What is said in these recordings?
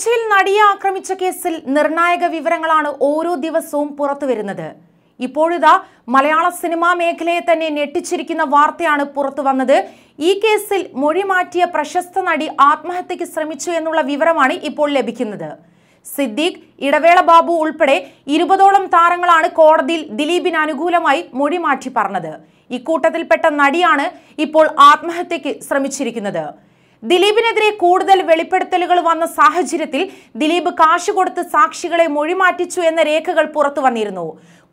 കൊച്ചിയിൽ നടിയെ ആക്രമിച്ച കേസിൽ നിർണായക വിവരങ്ങളാണ് ഓരോ ദിവസവും പുറത്തുവരുന്നത് ഇപ്പോഴിതാ മലയാള സിനിമാ മേഖലയെ തന്നെ ഞെട്ടിച്ചിരിക്കുന്ന വാർത്തയാണ് പുറത്തു വന്നത് ഈ കേസിൽ മൊഴി മാറ്റിയ പ്രശസ്ത നടി ആത്മഹത്യക്ക് ശ്രമിച്ചു എന്നുള്ള വിവരമാണ് ഇപ്പോൾ ലഭിക്കുന്നത് സിദ്ദീഖ് ഇടവേള ബാബു ഉൾപ്പെടെ ഇരുപതോളം താരങ്ങളാണ് കോടതിയിൽ ദിലീപിന് അനുകൂലമായി മൊഴി മാറ്റി പറഞ്ഞത് ഇക്കൂട്ടത്തിൽപ്പെട്ട നടിയാണ് ഇപ്പോൾ ആത്മഹത്യക്ക് ശ്രമിച്ചിരിക്കുന്നത് ദിലീപിനെതിരെ കൂടുതൽ വെളിപ്പെടുത്തലുകൾ വന്ന സാഹചര്യത്തിൽ ദിലീപ് കാശ് കൊടുത്ത് സാക്ഷികളെ മൊഴിമാറ്റിച്ചു എന്ന രേഖകൾ പുറത്തു വന്നിരുന്നു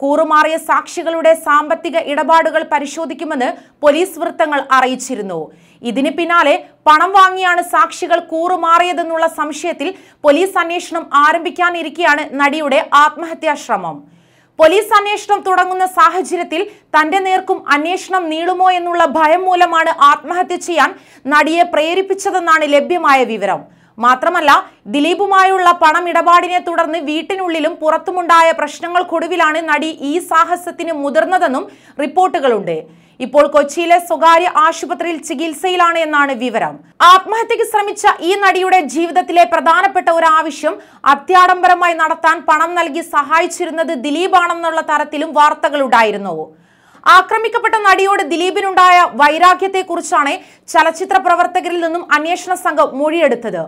കൂറുമാറിയ സാക്ഷികളുടെ സാമ്പത്തിക ഇടപാടുകൾ പരിശോധിക്കുമെന്ന് പോലീസ് വൃത്തങ്ങൾ അറിയിച്ചിരുന്നു ഇതിന് പിന്നാലെ പണം വാങ്ങിയാണ് സാക്ഷികൾ കൂറുമാറിയതെന്നുള്ള സംശയത്തിൽ പോലീസ് അന്വേഷണം ആരംഭിക്കാനിരിക്കെയാണ് നടിയുടെ ആത്മഹത്യാ ശ്രമം പോലീസ് അന്വേഷണം തുടങ്ങുന്ന സാഹചര്യത്തിൽ തന്റെ നേർക്കും അന്വേഷണം നീളുമോ എന്നുള്ള ഭയം മൂലമാണ് ആത്മഹത്യ ചെയ്യാൻ നടിയെ പ്രേരിപ്പിച്ചതെന്നാണ് ലഭ്യമായ വിവരം മാത്രമല്ല ദിലീപുമായുള്ള പണമിടപാടിനെ തുടർന്ന് വീട്ടിനുള്ളിലും പുറത്തുമുണ്ടായ പ്രശ്നങ്ങൾക്കൊടുവിലാണ് നടി ഈ സാഹസത്തിന് മുതിർന്നതെന്നും റിപ്പോർട്ടുകളുണ്ട് ഇപ്പോൾ കൊച്ചിയിലെ സ്വകാര്യ ആശുപത്രിയിൽ ചികിത്സയിലാണ് എന്നാണ് വിവരം ആത്മഹത്യക്ക് ശ്രമിച്ച ഈ നടിയുടെ ജീവിതത്തിലെ പ്രധാനപ്പെട്ട ഒരു ആവശ്യം അത്യാഡംബരമായി നടത്താൻ പണം നൽകി സഹായിച്ചിരുന്നത് ദിലീപാണെന്നുള്ള തരത്തിലും വാർത്തകളുണ്ടായിരുന്നു ആക്രമിക്കപ്പെട്ട നടിയോട് ദിലീപിനുണ്ടായ വൈരാഗ്യത്തെക്കുറിച്ചാണ് ചലച്ചിത്ര പ്രവർത്തകരിൽ നിന്നും അന്വേഷണ സംഘം മൊഴിയെടുത്തത്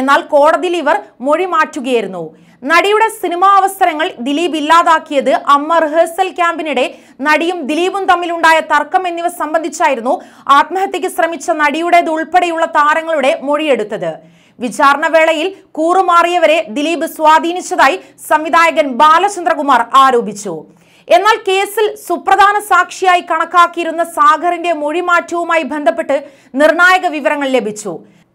എന്നാൽ കോടതിയിൽ ഇവർ മൊഴി മാറ്റുകയായിരുന്നു നടിയുടെ സിനിമാ അവസരങ്ങൾ ദിലീപ് ഇല്ലാതാക്കിയത് അമ്മ റിഹേഴ്സൽ ക്യാമ്പിനിടെ നടിയും ദിലീപും തമ്മിലുണ്ടായ തർക്കം എന്നിവ സംബന്ധിച്ചായിരുന്നു ആത്മഹത്യയ്ക്ക് ശ്രമിച്ച നടിയുടേത് ഉൾപ്പെടെയുള്ള താരങ്ങളുടെ മൊഴിയെടുത്തത് വേളയിൽ കൂറുമാറിയവരെ ദിലീപ് സ്വാധീനിച്ചതായി സംവിധായകൻ ബാലചന്ദ്രകുമാർ ആരോപിച്ചു എന്നാൽ കേസിൽ സുപ്രധാന സാക്ഷിയായി കണക്കാക്കിയിരുന്ന സാഗറിന്റെ മൊഴിമാറ്റവുമായി ബന്ധപ്പെട്ട് നിർണായക വിവരങ്ങൾ ലഭിച്ചു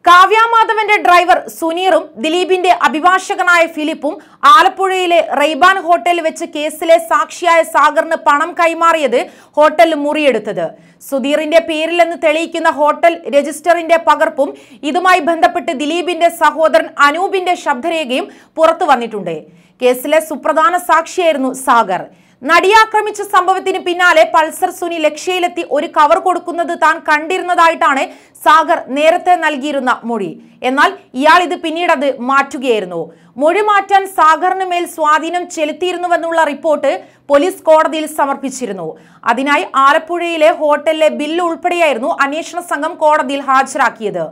കാവ്യാമാധവന്റെ ഡ്രൈവർ സുനീറും ദിലീപിന്റെ അഭിഭാഷകനായ ഫിലിപ്പും ആലപ്പുഴയിലെ റെയ്ബാൻ ഹോട്ടലിൽ വെച്ച് കേസിലെ സാക്ഷിയായ സാഗറിന് പണം കൈമാറിയത് ഹോട്ടൽ മുറിയെടുത്തത് സുധീറിന്റെ പേരിലെന്ന് തെളിയിക്കുന്ന ഹോട്ടൽ രജിസ്റ്ററിന്റെ പകർപ്പും ഇതുമായി ബന്ധപ്പെട്ട് ദിലീപിന്റെ സഹോദരൻ അനൂപിന്റെ ശബ്ദരേഖയും പുറത്തു വന്നിട്ടുണ്ട് കേസിലെ സുപ്രധാന സാക്ഷിയായിരുന്നു സാഗർ നടിയാക്രമിച്ച സംഭവത്തിന് പിന്നാലെ പൾസർ സുനി ലക്ഷ്യയിലെത്തി ഒരു കവർ കൊടുക്കുന്നത് താൻ കണ്ടിരുന്നതായിട്ടാണ് സാഗർ നേരത്തെ നൽകിയിരുന്ന മൊഴി എന്നാൽ ഇയാൾ ഇത് പിന്നീട് അത് മാറ്റുകയായിരുന്നു മൊഴി മാറ്റാൻ സാഗറിന് മേൽ സ്വാധീനം ചെലുത്തിയിരുന്നുവെന്നുള്ള റിപ്പോർട്ട് പോലീസ് കോടതിയിൽ സമർപ്പിച്ചിരുന്നു അതിനായി ആലപ്പുഴയിലെ ഹോട്ടലിലെ ബില്ല് ഉൾപ്പെടെയായിരുന്നു അന്വേഷണ സംഘം കോടതിയിൽ ഹാജരാക്കിയത്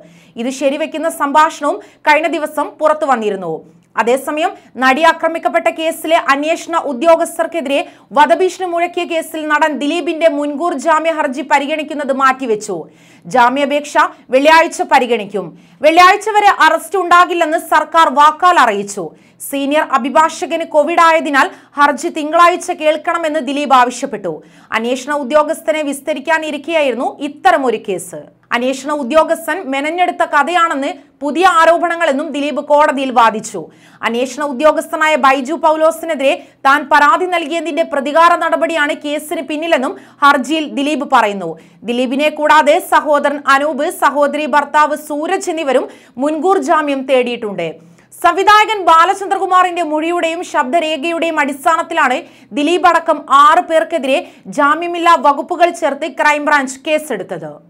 ഇത് ശരിവെക്കുന്ന സംഭാഷണവും കഴിഞ്ഞ ദിവസം പുറത്തു വന്നിരുന്നു അതേസമയം നടി ആക്രമിക്കപ്പെട്ട കേസിലെ അന്വേഷണ ഉദ്യോഗസ്ഥർക്കെതിരെ വധഭീഷണി മുഴക്കിയ കേസിൽ നടൻ ദിലീപിന്റെ മുൻകൂർ ജാമ്യ ഹർജി പരിഗണിക്കുന്നത് മാറ്റിവെച്ചു ജാമ്യാപേക്ഷ വെള്ളിയാഴ്ച പരിഗണിക്കും വെള്ളിയാഴ്ച വരെ അറസ്റ്റ് ഉണ്ടാകില്ലെന്ന് സർക്കാർ വാക്കാൽ അറിയിച്ചു സീനിയർ അഭിഭാഷകന് കോവിഡ് ആയതിനാൽ ഹർജി തിങ്കളാഴ്ച കേൾക്കണമെന്ന് ദിലീപ് ആവശ്യപ്പെട്ടു അന്വേഷണ ഉദ്യോഗസ്ഥനെ വിസ്തരിക്കാനിരിക്കെയായിരുന്നു ഇത്തരമൊരു കേസ് അന്വേഷണ ഉദ്യോഗസ്ഥൻ മെനഞ്ഞെടുത്ത കഥയാണെന്ന് പുതിയ ആരോപണങ്ങളെന്നും ദിലീപ് കോടതിയിൽ വാദിച്ചു അന്വേഷണ ഉദ്യോഗസ്ഥനായ ബൈജു പൗലോസിനെതിരെ താൻ പരാതി നൽകിയതിന്റെ പ്രതികാര നടപടിയാണ് കേസിന് പിന്നിലെന്നും ഹർജിയിൽ ദിലീപ് പറയുന്നു ദിലീപിനെ കൂടാതെ സഹോദരൻ അനൂപ് സഹോദരി ഭർത്താവ് സൂരജ് എന്നിവരും മുൻകൂർ ജാമ്യം തേടിയിട്ടുണ്ട് സംവിധായകൻ ബാലചന്ദ്രകുമാറിന്റെ മൊഴിയുടെയും ശബ്ദരേഖയുടെയും അടിസ്ഥാനത്തിലാണ് ദിലീപ് അടക്കം ആറ് പേർക്കെതിരെ ജാമ്യമില്ലാ വകുപ്പുകൾ ചേർത്ത് ക്രൈംബ്രാഞ്ച് കേസെടുത്തത്